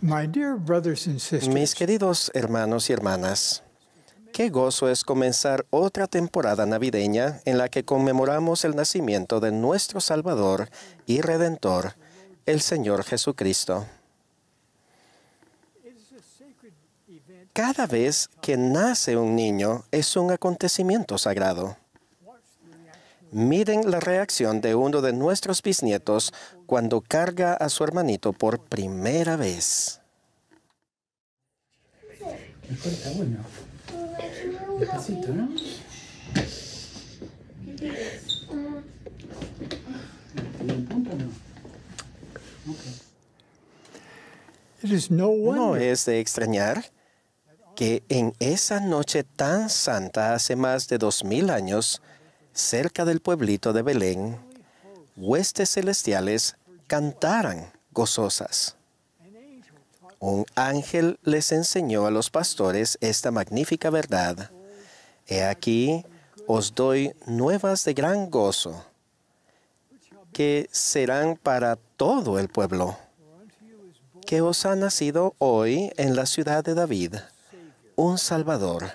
Mis queridos hermanos y hermanas, qué gozo es comenzar otra temporada navideña en la que conmemoramos el nacimiento de nuestro Salvador y Redentor, el Señor Jesucristo. Cada vez que nace un niño es un acontecimiento sagrado. Miren la reacción de uno de nuestros bisnietos cuando carga a su hermanito por primera vez. No es de extrañar que en esa noche tan santa hace más de dos mil años, cerca del pueblito de Belén, huestes celestiales cantaran gozosas. Un ángel les enseñó a los pastores esta magnífica verdad. He aquí, os doy nuevas de gran gozo, que serán para todo el pueblo, que os ha nacido hoy en la ciudad de David un Salvador,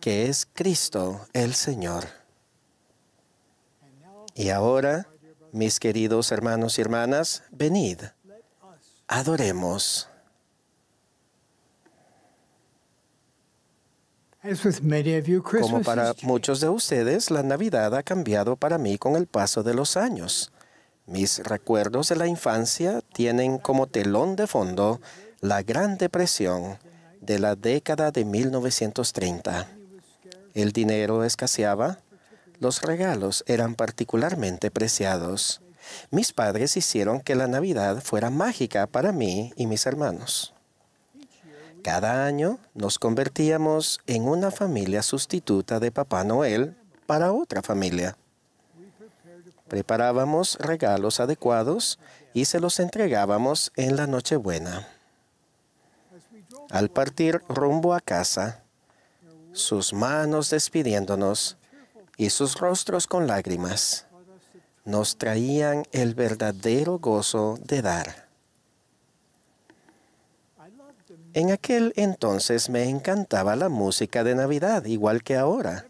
que es Cristo el Señor. Y ahora, mis queridos hermanos y hermanas, venid, adoremos. Como para muchos de ustedes, la Navidad ha cambiado para mí con el paso de los años. Mis recuerdos de la infancia tienen como telón de fondo la Gran Depresión de la década de 1930. El dinero escaseaba, los regalos eran particularmente preciados. Mis padres hicieron que la Navidad fuera mágica para mí y mis hermanos. Cada año nos convertíamos en una familia sustituta de Papá Noel para otra familia. Preparábamos regalos adecuados y se los entregábamos en la Nochebuena. Al partir rumbo a casa, sus manos despidiéndonos, y sus rostros con lágrimas nos traían el verdadero gozo de dar. En aquel entonces me encantaba la música de Navidad, igual que ahora.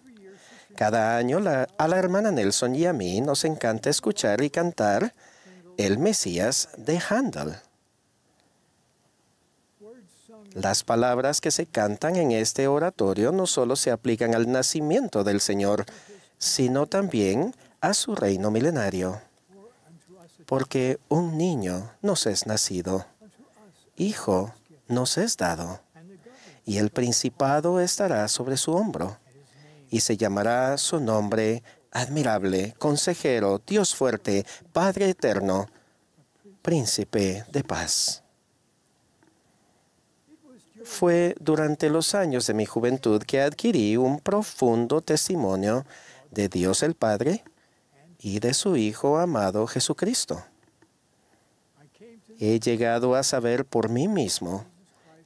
Cada año a la hermana Nelson y a mí nos encanta escuchar y cantar El Mesías de Handel. Las palabras que se cantan en este oratorio no solo se aplican al nacimiento del Señor, sino también a su reino milenario. Porque un niño nos es nacido, hijo nos es dado, y el principado estará sobre su hombro, y se llamará su nombre admirable, consejero, Dios fuerte, Padre eterno, príncipe de paz. Fue durante los años de mi juventud que adquirí un profundo testimonio de Dios el Padre y de su Hijo amado Jesucristo. He llegado a saber por mí mismo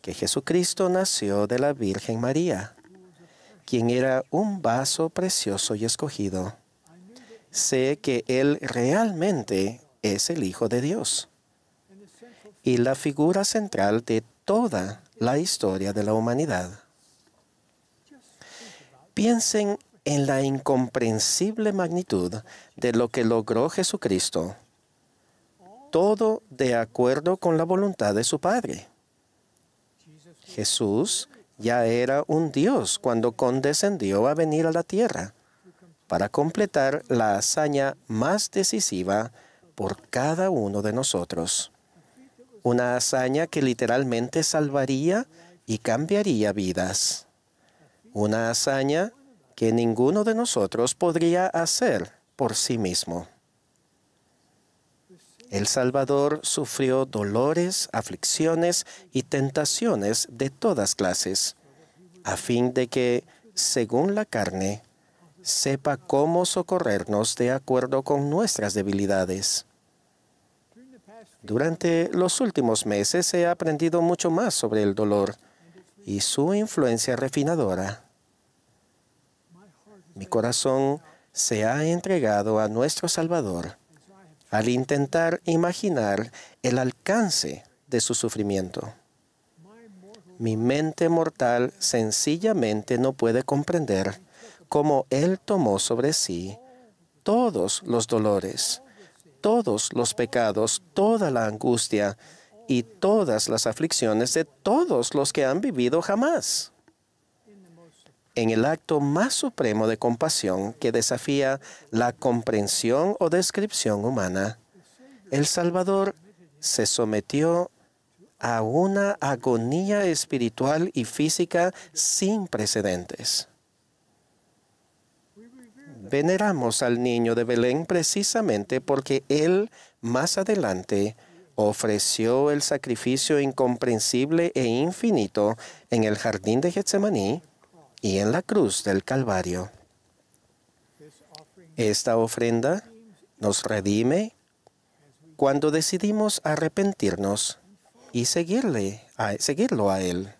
que Jesucristo nació de la Virgen María, quien era un vaso precioso y escogido. Sé que Él realmente es el Hijo de Dios y la figura central de toda la historia de la humanidad. Piensen en la incomprensible magnitud de lo que logró Jesucristo, todo de acuerdo con la voluntad de su Padre. Jesús ya era un Dios cuando condescendió a venir a la tierra para completar la hazaña más decisiva por cada uno de nosotros. Una hazaña que literalmente salvaría y cambiaría vidas. Una hazaña que ninguno de nosotros podría hacer por sí mismo. El Salvador sufrió dolores, aflicciones y tentaciones de todas clases, a fin de que, según la carne, sepa cómo socorrernos de acuerdo con nuestras debilidades. Durante los últimos meses he aprendido mucho más sobre el dolor y su influencia refinadora. Mi corazón se ha entregado a nuestro Salvador al intentar imaginar el alcance de su sufrimiento. Mi mente mortal sencillamente no puede comprender cómo Él tomó sobre sí todos los dolores, todos los pecados, toda la angustia y todas las aflicciones de todos los que han vivido jamás en el acto más supremo de compasión que desafía la comprensión o descripción humana. El Salvador se sometió a una agonía espiritual y física sin precedentes. Veneramos al niño de Belén precisamente porque él más adelante ofreció el sacrificio incomprensible e infinito en el jardín de Getsemaní y en la cruz del Calvario. Esta ofrenda nos redime cuando decidimos arrepentirnos y seguirle a, seguirlo a Él.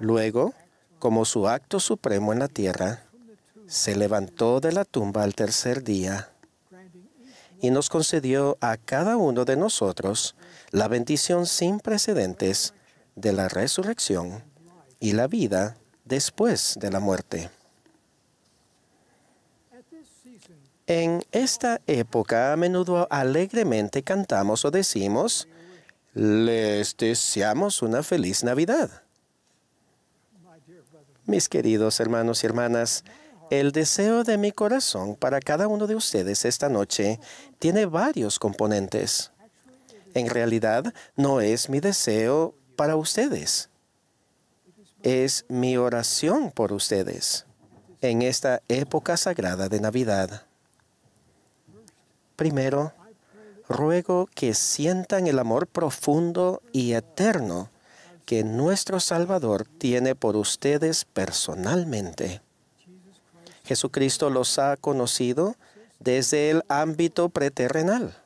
Luego, como su acto supremo en la tierra, se levantó de la tumba al tercer día y nos concedió a cada uno de nosotros la bendición sin precedentes de la resurrección y la vida después de la muerte. En esta época a menudo alegremente cantamos o decimos, les deseamos una feliz Navidad. Mis queridos hermanos y hermanas, el deseo de mi corazón para cada uno de ustedes esta noche tiene varios componentes. En realidad, no es mi deseo para ustedes es mi oración por ustedes en esta época sagrada de Navidad. Primero, ruego que sientan el amor profundo y eterno que nuestro Salvador tiene por ustedes personalmente. Jesucristo los ha conocido desde el ámbito preterrenal.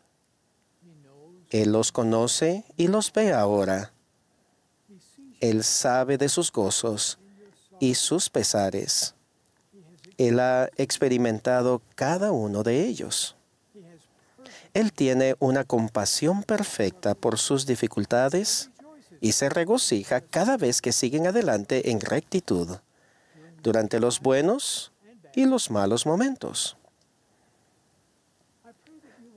Él los conoce y los ve ahora él sabe de sus gozos y sus pesares. Él ha experimentado cada uno de ellos. Él tiene una compasión perfecta por sus dificultades y se regocija cada vez que siguen adelante en rectitud durante los buenos y los malos momentos.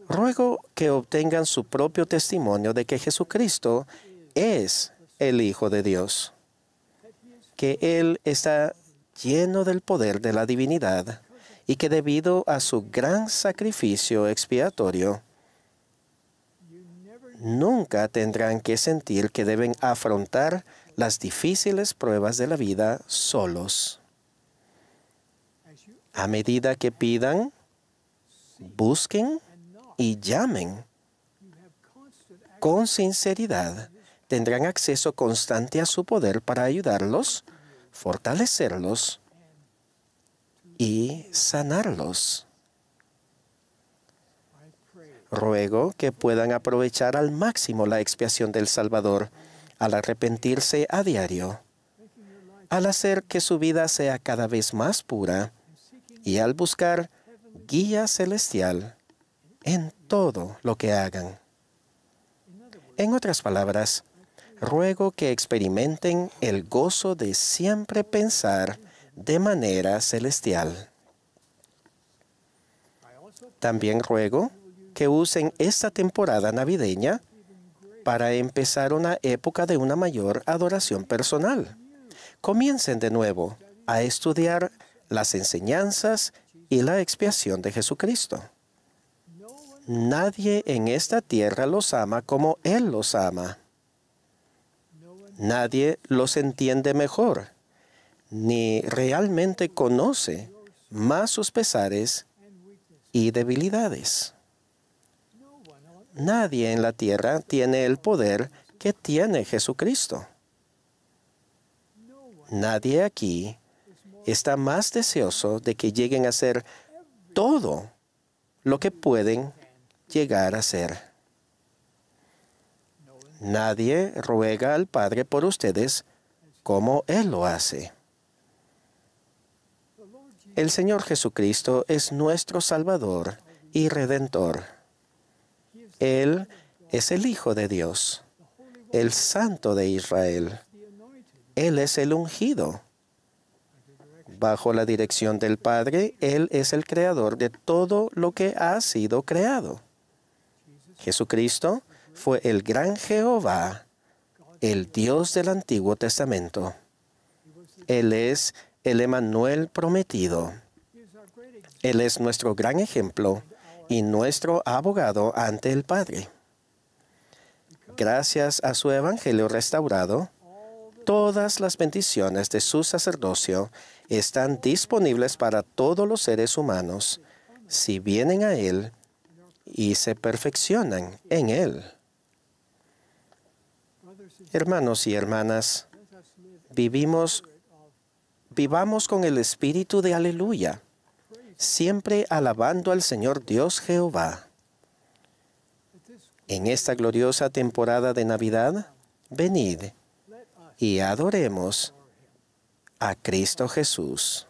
Ruego que obtengan su propio testimonio de que Jesucristo es el Hijo de Dios, que Él está lleno del poder de la divinidad y que debido a su gran sacrificio expiatorio, nunca tendrán que sentir que deben afrontar las difíciles pruebas de la vida solos. A medida que pidan, busquen y llamen con sinceridad, tendrán acceso constante a su poder para ayudarlos, fortalecerlos y sanarlos. Ruego que puedan aprovechar al máximo la expiación del Salvador al arrepentirse a diario, al hacer que su vida sea cada vez más pura y al buscar guía celestial en todo lo que hagan. En otras palabras, ruego que experimenten el gozo de siempre pensar de manera celestial. También ruego que usen esta temporada navideña para empezar una época de una mayor adoración personal. Comiencen de nuevo a estudiar las enseñanzas y la expiación de Jesucristo. Nadie en esta tierra los ama como Él los ama nadie los entiende mejor, ni realmente conoce más sus pesares y debilidades. Nadie en la tierra tiene el poder que tiene Jesucristo. Nadie aquí está más deseoso de que lleguen a ser todo lo que pueden llegar a ser. Nadie ruega al Padre por ustedes como Él lo hace. El Señor Jesucristo es nuestro Salvador y Redentor. Él es el Hijo de Dios, el Santo de Israel. Él es el ungido. Bajo la dirección del Padre, Él es el creador de todo lo que ha sido creado. Jesucristo fue el gran Jehová, el Dios del Antiguo Testamento. Él es el Emanuel prometido. Él es nuestro gran ejemplo y nuestro abogado ante el Padre. Gracias a su evangelio restaurado, todas las bendiciones de su sacerdocio están disponibles para todos los seres humanos si vienen a Él y se perfeccionan en Él. Hermanos y hermanas, vivimos, vivamos con el espíritu de aleluya, siempre alabando al Señor Dios Jehová. En esta gloriosa temporada de Navidad, venid y adoremos a Cristo Jesús.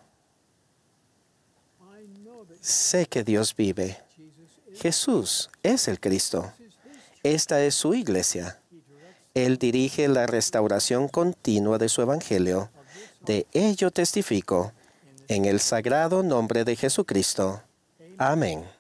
Sé que Dios vive. Jesús es el Cristo. Esta es su iglesia. Él dirige la restauración continua de su evangelio. De ello testifico, en el sagrado nombre de Jesucristo. Amén.